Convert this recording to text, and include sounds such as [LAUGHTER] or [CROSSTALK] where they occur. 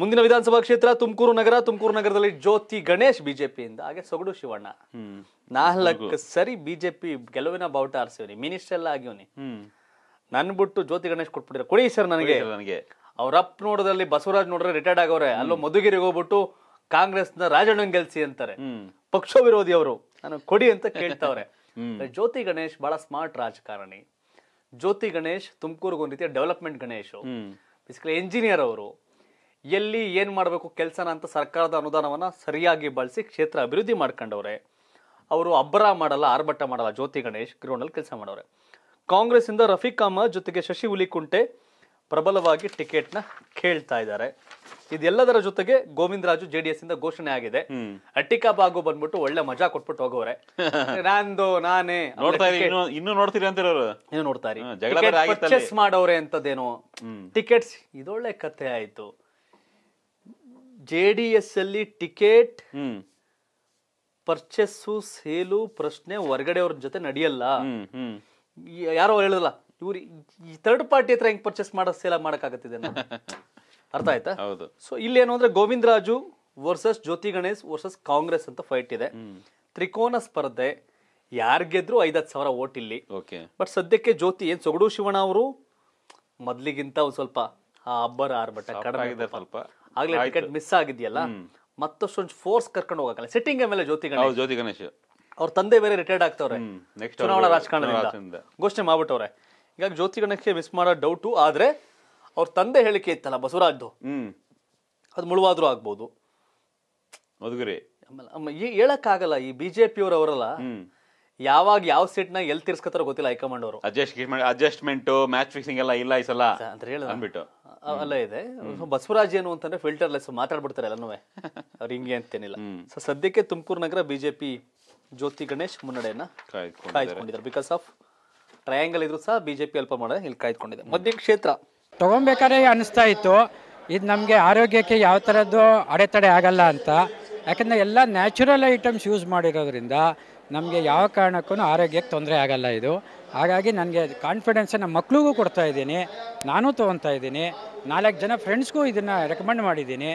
ಮುಂದಿನ ವಿಧಾನಸಭಾ ಕ್ಷೇತ್ರ ತುಮಕೂರು ನಗರ ತುಮಕೂರು ನಗರದಲ್ಲಿ ಜ್ಯೋತಿ ಗಣೇಶ್ ಬಿಜೆಪಿಯಿಂದ ಹಾಗೆ ಸೊಗಡು ಶಿವಣ್ಣ ನಾಲ್ಕು ಸರಿ ಬಿಜೆಪಿ ಗೆಲುವಿನ ಬಾವುಟ ಆರಿಸಿವ್ನಿ ಮಿನಿಸ್ಟರ್ ಎಲ್ಲ ಆಗಿವ್ನಿ ನನ್ ಬಿಟ್ಟು ಜ್ಯೋತಿ ಗಣೇಶ್ ಕೊಟ್ಬಿಟ್ಟಿರ ಕೊಡಿ ಸರ್ ನನಗೆ ನನಗೆ ಅವ್ರ ಅಪ್ ನೋಡೋದಲ್ಲಿ ಬಸವರಾಜ್ ನೋಡ್ರೆ ರಿಟೈರ್ಡ್ ಆಗೋರೆ ಅಲ್ಲೋ ಮಧುಗಿರಿಗೆ ಹೋಗ್ಬಿಟ್ಟು ಕಾಂಗ್ರೆಸ್ನ ರಾಜಣ್ಣ ಗೆಲ್ಸಿ ಅಂತಾರೆ ಪಕ್ಷ ವಿರೋಧಿ ಅವರು ನಾನು ಕೊಡಿ ಅಂತ ಕೇಳ್ತಾವ್ರೆ ಜ್ಯೋತಿ ಗಣೇಶ್ ಬಹಳ ಸ್ಮಾರ್ಟ್ ರಾಜಕಾರಣಿ ಜ್ಯೋತಿ ಗಣೇಶ್ ತುಮಕೂರ್ಗೊಂದ್ ಒಂದು ರೀತಿಯ ಡೆವಲಪ್ಮೆಂಟ್ ಗಣೇಶ್ ಬೇಸಿಕಲಿ ಎಂಜಿನಿಯರ್ ಅವರು ಎಲ್ಲಿ ಏನು ಮಾಡಬೇಕು ಕೆಲಸನ ಅಂತ ಸರ್ಕಾರದ ಅನುದಾನವನ್ನು ಸರಿಯಾಗಿ ಬಳಸಿ ಕ್ಷೇತ್ರ ಅಭಿವೃದ್ಧಿ ಮಾಡ್ಕೊಂಡವ್ರೆ ಅವರು ಅಬ್ಬರ ಮಾಡಲ್ಲ ಆರ್ಭಟ ಮಾಡಲ್ಲ ಜ್ಯೋತಿ ಗಣೇಶ್ ಗ್ರೌಂಡಲ್ಲಿ ಕೆಲಸ ಮಾಡೋರೆ ಕಾಂಗ್ರೆಸ್ಸಿಂದ ರಫೀಕ್ ಅಹಮದ್ ಜೊತೆಗೆ ಶಶಿ ಹುಲಿಕುಂಟೆ ಪ್ರಬಲವಾಗಿ ಟಿಕೆಟ್ನ ಕೇಳ್ತಾ ಇದ್ದಾರೆ ಇದೆಲ್ಲದರ ಜೊತೆಗೆ ಗೋವಿಂದರಾಜು ಜೆ ಡಿ ಎಸ್ ಇಂದ ಘೋಷಣೆ ಆಗಿದೆ ಅಟ್ಟಿಕಾ ಬಾಗು ಬಂದ್ಬಿಟ್ಟು ಒಳ್ಳೆ ಮಜಾ ಕೊಟ್ಬಿಟ್ಟು ಹೋಗೋರೆ [LAUGHS] ನಾನು ನಾನೇ ಇನ್ನು ನೋಡ್ತೀರಿ ಮಾಡೋರೆ ಅಂತದೇನು ಟಿಕೆಟ್ಸ್ ಇದೊಳ್ಳೆ ಕಥೆ ಆಯ್ತು ಜೆ ಡಿ ಎಸ್ ಅಲ್ಲಿ ಟಿಕೆಟ್ ಪರ್ಚೇಸು ಸೇಲು ಪ್ರಶ್ನೆ ಹೊರಗಡೆ ಅವ್ರ ಜೊತೆ ನಡೆಯಲ್ಲ ಯಾರೋ ಹೇಳಲ್ಲ ಇವ್ರು ಈ ಥರ್ಡ್ ಪಾರ್ಟಿ ಹತ್ರ ಹೆಂಗ್ ಪರ್ಚೇಸ್ ಮಾಡೋ ಸೇಲ ಮಾಡಕ್ಕಾಗತ್ತಿದೆ [LAUGHS] ಅರ್ಥ ಆಯ್ತಾ ಹೌದು ಸೊ ಏನು ಅಂದ್ರೆ ಗೋವಿಂದ ರಾಜು ವರ್ಸಸ್ ಜ್ಯೋತಿ ಗಣೇಶ್ ವರ್ಸಸ್ ಕಾಂಗ್ರೆಸ್ ಅಂತ ಫೈಟ್ ಇದೆ ತ್ರಿಕೋನ ಸ್ಪರ್ಧೆ ಯಾರ್ ಗೆದ್ರು ಐದತ್ತು ಸಾವಿರ ಓಟ್ ಇಲ್ಲಿ ಬಟ್ ಸದ್ಯಕ್ಕೆ ಜ್ಯೋತಿ ಏನ್ ಸೊಗಡು ಶಿವಣ್ಣ ಅವರು ಮೊದ್ಲಿಗಿಂತ ಒಂದ್ ಸ್ವಲ್ಪ ಆ ಬಬ್ಬರ್ ಆರ್ಬಟ ಕರೆಗೆ ಇದೆ ಸ್ವಲ್ಪ ಆಗ್ಲೇ ವಿಕೆಟ್ ಮಿಸ್ ಆಗಿದೆಯಲ್ಲ ಮತ್ತಷ್ಟು ಒಂದು ಫೋರ್ಸ್ ಕರ್ಕೊಂಡು ಹೋಗಕಲೆ ಸೆಟ್ಟಿಂಗ್ ಏಮೇಲೆ ಜ್ಯೋತಿ ಗಣೇಶ್ ಅವ್ರ ತಂದೆ ಮೇಲೆ ರಿಟೈರ್ಡ್ ಆಗ್ತವರೇ ನೆಕ್ಸ್ಟ್ ಚನಬಲ ರಾಜಕಣ್ಣನ ಗೋಷಣೆ ಮಾಡ್ಬಿಟವರೇ ಈಗ ಜ್ಯೋತಿ ಗಣೇಶ್ ಗೆ ಮಿಸ್ ಮಾಡೋ ಡೌಟ್ ಆದ್ರೆ ಅವ್ರ ತಂದೆ ಹೇಳಿಕೆ ಇತ್ತಲ್ಲ ಬಸವರಾಜದ್ದು ಅದು ಮುಳುವಾದ್ರು ಆಗಬಹುದು ಮದುಗಿರೆ ಅಮ್ಮ ಏ ಹೇಳಕ ಆಗಲ್ಲ ಈ ಬಿಜೆಪಿ ಅವರವರಲ್ಲ ಯಾವಾಗ ಯಾವ ಸೆಟ್ ನ ಎಲ್ ತಿರ್ಸ್ಕೋತಾರೋ ಗೊತ್ತಿಲ್ಲ ಐಕಾಮಂಡ್ ಅವರು ಅಡ್ಜಸ್ಟ್ಮೆಂಟ್ ಅಡ್ಜಸ್ಟ್ಮೆಂಟ್ ಮ್ಯಾಚ್ ಫಿಕ್ಷಿಂಗ್ ಎಲ್ಲಾ ಇಲ್ಲ ಇಸಲ್ಲ ಅಂತ ಹೇಳೋದು ಅನ್ಬಿಟ್ಟು ಅಲ್ಲ ಇದೆ ಬಸವರಾಜ್ ಏನು ಅಂತಂದ್ರೆ ಫಿಲ್ಟರ್ ಲೆಸ್ ಮಾತಾಡ್ಬಿಡ್ತಾರೆ ಎಲ್ಲನೂ ಅವ್ರು ಹಿಂಗೆ ಅಂತೇನಿಲ್ಲ ಸೊ ಸದ್ಯಕ್ಕೆ ತುಮಕೂರು ನಗರ ಬಿಜೆಪಿ ಜ್ಯೋತಿ ಗಣೇಶ್ ಮುನ್ನಡೆಯನ್ನ ಕಾಯ್ದುಕೊಂಡಿದ್ದಾರೆ ಬಿಕಾಸ್ ಆಫ್ ಟ್ರಯಾಂಗಲ್ ಇದ್ರು ಸಹ ಬಿಜೆಪಿ ಅಲ್ಪ ಮಾಡ ಇಲ್ಲಿ ಕಾಯ್ದುಕೊಂಡಿದೆ ಮಧ್ಯ ಕ್ಷೇತ್ರ ತಗೊಂಬೇಕಾದ್ರೆ ಅನಿಸ್ತಾ ಇತ್ತು ಇದು ನಮಗೆ ಆರೋಗ್ಯಕ್ಕೆ ಯಾವ ಥರದ್ದು ಅಡೆತಡೆ ಆಗಲ್ಲ ಅಂತ ಯಾಕಂದರೆ ಎಲ್ಲ ನ್ಯಾಚುರಲ್ ಐಟಮ್ಸ್ ಯೂಸ್ ಮಾಡಿರೋದ್ರಿಂದ ನಮಗೆ ಯಾವ ಕಾರಣಕ್ಕೂ ಆರೋಗ್ಯಕ್ಕೆ ತೊಂದರೆ ಆಗಲ್ಲ ಇದು ಹಾಗಾಗಿ ನನಗೆ ಕಾನ್ಫಿಡೆನ್ಸ್ ನಮ್ಮ ಮಕ್ಳಿಗೂ ಕೊಡ್ತಾ ಇದ್ದೀನಿ ನಾನು ತೊಗೊತಾ ಇದ್ದೀನಿ ನಾಲ್ಕು ಜನ ಫ್ರೆಂಡ್ಸ್ಗೂ ಇದನ್ನು ರೆಕಮೆಂಡ್ ಮಾಡಿದ್ದೀನಿ